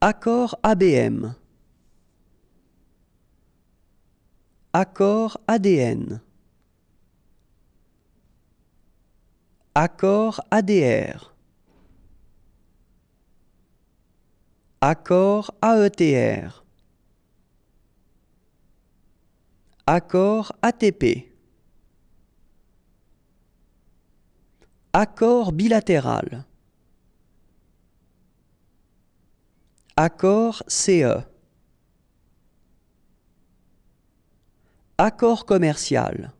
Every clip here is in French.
Accord ABM. Accord ADN. Accord ADR. Accord AETR. Accord ATP. Accord bilatéral. Accord CE. Accord commercial.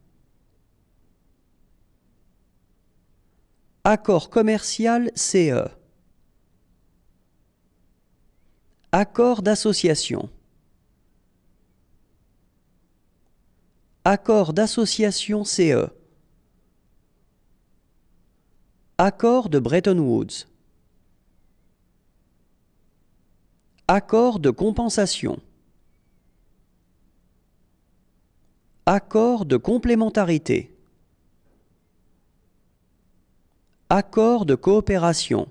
Accord commercial CE. Accord d'association. Accord d'association CE. Accord de Bretton Woods. Accord de compensation. Accord de complémentarité. Accord de coopération.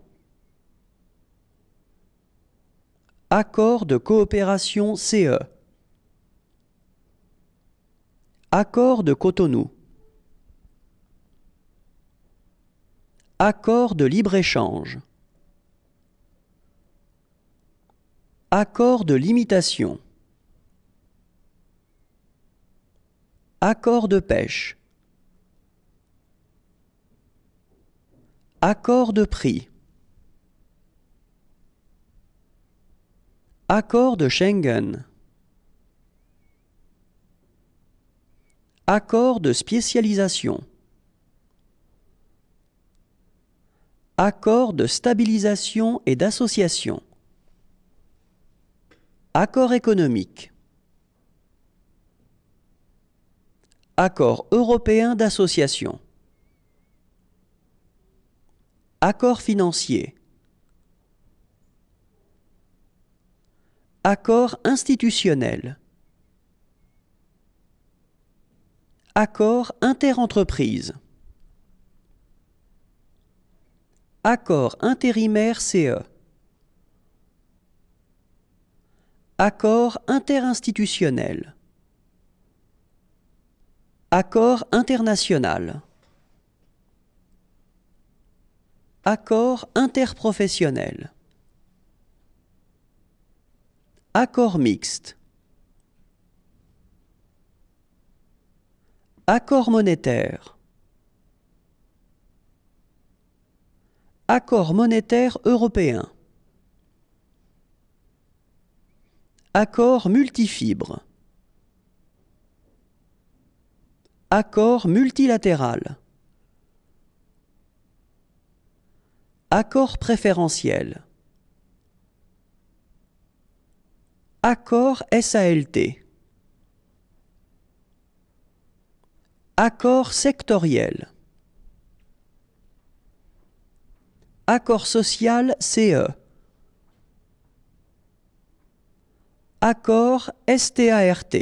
Accord de coopération CE. Accord de Cotonou. Accord de libre-échange. Accord de limitation. Accord de pêche. Accord de prix. Accord de Schengen. Accord de spécialisation. Accord de stabilisation et d'association. Accord économique. Accord européen d'association. Accord financier. Accord institutionnel. Accord interentreprise. Accord intérimaire CE. Accord interinstitutionnel. Accord international. Accord interprofessionnel. Accord mixte. Accord monétaire. Accord monétaire européen. Accord multifibre. Accord multilatéral. Accord préférentiel. Accord SALT. Accord sectoriel. Accord social CE. Accord START.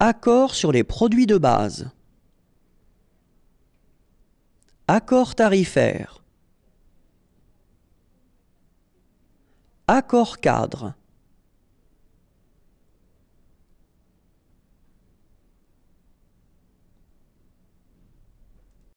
Accord sur les produits de base. Accord tarifaire. Accord cadre.